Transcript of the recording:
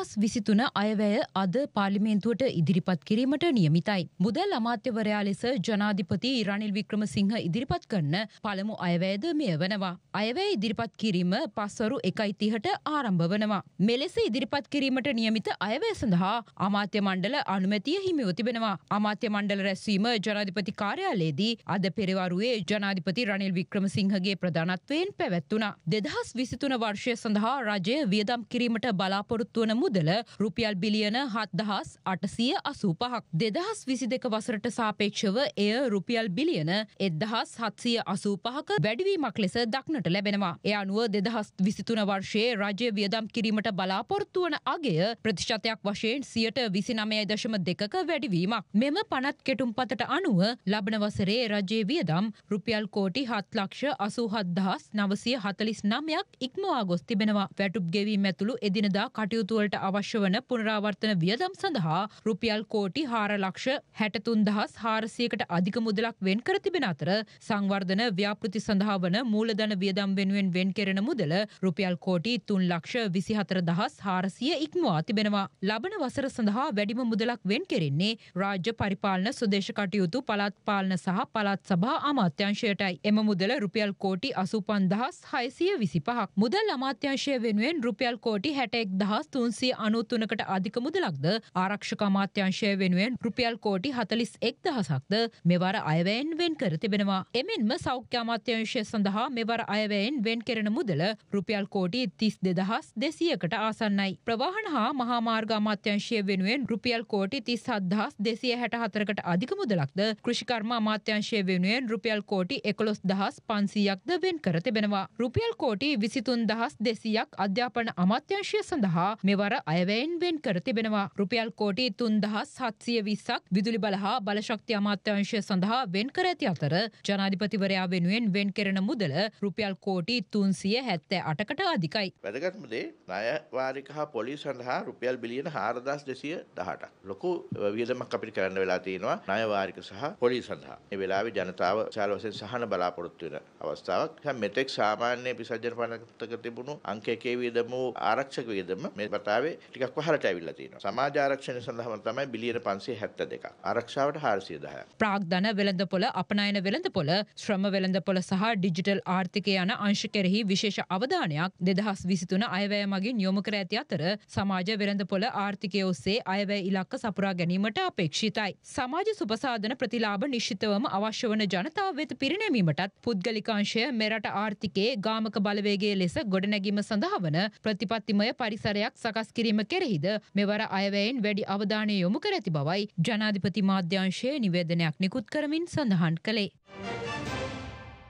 දස් විසිතුන අයවැය අද පාලිමේන්තුවට ඉදිරිපත් කිරීමට නියමිතයි. මුදල් අමාත්‍යවරයා ලෙස ජනාධිපති රනිල් වික්‍රමසිංහ ඉදිරිපත් කරන පළමු අයවැයද මෙය වනවා. අයවැය ඉදිරිපත් කිරීම පස්වරු එකයි තිහට ආරම්භ වනවා. මෙලෙස ඉදිරිපත් කිරීමට නියමිත අයවැය සඳහා අමාත්‍ය මණ්ඩල අනුමැතිය හිමිව තිබෙනවා. අමාත්‍ය මණ්ඩල රැස්වීම ජනාධිපති කාර්යාලයේදී අද පෙරවරුවේ ජනාධිපති රනිල් වික්‍රමසිංහගේ ප්‍රධානත්වයෙන් පැවැත්වුණා. දෙදහස් විසිතුන වර්ෂය සඳහා රජය වියදම් කිරීමට බලාපොරොත්තු වන මුදල රුපියල් බිලියන හත්දහස් අටසිය අසූ පහක්. දෙදහස් විසි දෙක වසරට සාපේක්ෂව එය රුපියල් බිලියන එදහස් හත්සිය අසූ පහක වැඩිවීමක් ලෙස දක්නට ලැබෙනවා. එය අනුව දෙදහස් විසිතුන වර්ෂයේ රජය වියදම් කිරීමට බලාපොරත්තුවන අගේ ප්‍රතිශතයක් වශයෙන් සියට විසිනමය දශම දෙකක වැඩිවීමක්. මෙම පනත් කෙටුම් පතට අනුව ලබන වසරේ රජයේ වියදම් රුපියල් කෝටි හත්ලක්ෂ අසූහත්දහස් නවසය හතලිස් නමයක් ඉක්මවා ගොස් තිබෙනවා වැටුප් ගෙවීම ඇතුළු එදිනදා කටයුතුවලට කිරීමට අවශ්‍ය වන පුනරාවර්තන වියදම් සඳහා රුපියල් කෝටි හාර ලක්ෂ හැටතුන් දහස් හාරසියකට අධික මුදලක් වෙන් කර තිබෙන අතර සංවර්ධන ව්‍යාපෘති සඳහා වන මූලධන වියදම් වෙනුවෙන් වෙන් කෙරෙන මුදල රුපියල් කෝටි තුන් ලක්ෂ විසිහතර දහස් හාරසිය ඉක්මවා තිබෙනවා. ලබන වසර සඳහා වැඩිම මුදලක් වෙන් කෙරෙන්නේ රාජ්‍ය පරිපාලන සුදේශ කටයුතු පළාත් පාලන සහ පළාත් සභා අමාත්‍යංශයටයි. එම මුදල රුපියල් කෝටි අසුපන් දහස් හයසිය විසි පහක්. මුදල් අමාත්‍යංශය වෙනුවෙන් රුපියල් කෝටි හැටෙක් දහස් තුන්සි එකසිය අනුත්තුනකට අධික මුදලක්ද ආරක්ෂක අමාත්‍යංශය වෙනුවෙන් රුපියල් කෝටි හතලිස් එක් දහසක්ද මෙවර අයවැයෙන් වෙන් කර තිබෙනවා. එමෙන්ම සෞඛ්‍ය අමාත්‍යංශය සඳහා මෙවර අයවැයෙන් වෙන් කෙරෙන මුදල රුපියල් කෝටි තිස් දෙදහස් දෙසියකට ආසන්නයි. ප්‍රවාහන හා මහාමාර්ග අමාත්‍යංශය වෙනුවෙන් රුපියල් කෝටි තිස් හත්දහස් දෙසිය හැට හතරකට අධික මුදලක්ද කෘෂිකර්ම අමාත්‍යංශය වෙනුවෙන් රුපියල් කෝටි එකොළොස් දහස් පන්සීයක්ද වෙන් කර තිබෙනවා. රුපියල් කෝටි විසිතුන් දහස් දෙසියක් අධ්‍යාපන අමාත්‍යංශය සඳහා මෙවර සමහර අයවැයෙන් වෙන් කර තිබෙනවා. රුපියල් කෝටි තුන්දහස් හත්සිය විස්සක් විදුලි බලහා බලශක්ති අමාත්‍යංශය සඳහා වෙන් කර ඇති අතර ජනාධිපතිවරයා වෙනුවෙන් වෙන් කරන මුදල රුපියල් කෝටි තුන්සිය හැත්තෑ අටකට අධිකයි. වැදගත්මදේ නයවාරික හා පොලි සඳහා රුපියල් බිලියන හාරදස් දෙසිය දහටක් ලොකු වියදමක් අපිට කරන්න වෙලා තියෙනවා නයවාරික සහ පොලි සඳහා. ඒ වෙලාවේ ජනතාව විශාල වශයෙන් සහන බලාපොරොත්තු වෙන අවස්ථාවක්. මෙතෙක් සාමාන්‍ය පිසජන පනතක තිබුණු අංක එකේ වියදම ආරක්ෂක වියදම මේ කතාව ලංකාවේ ටිකක් පහළට ඇවිල්ලා තියෙනවා. සමාජ ආරක්ෂණය සඳහාම තමයි බිලියන 572ක්. ආරක්ෂාවට 410ක්. ප්‍රාග්ධන වෙළඳපොළ, අපනයන වෙළඳපොළ, ශ්‍රම වෙළඳපොළ සහ ඩිජිටල් ආර්ථිකය යන අංශ කෙරෙහි විශේෂ අවධානයක් 2023 අයවැය මගින් යොමු කර ඇති අතර සමාජ වෙළඳපොළ ආර්ථිකය ඔස්සේ අයවැය ඉලක්ක සපුරා ගැනීමට අපේක්ෂිතයි. සමාජ සුපසාධන ප්‍රතිලාභ නිශ්චිතවම අවශ්‍ය වන ජනතාව වෙත පිරිනැමීමටත් පුද්ගලිකාංශය මෙරට ආර්ථිකයේ ගාමක බලවේගේ ලෙස ගොඩනැගීම සඳහා වන ප්‍රතිපත්තිමය පරිසරයක් සකස් වෙනස් කිරීම කෙරෙහිද මෙවර අයවැයෙන් වැඩි අවධානය යොමු කර ඇති බවයි ජනාධිපති මාධ්‍යංශයේ නිවේදනයක් නිකුත් කරමින් සඳහන් කළේ.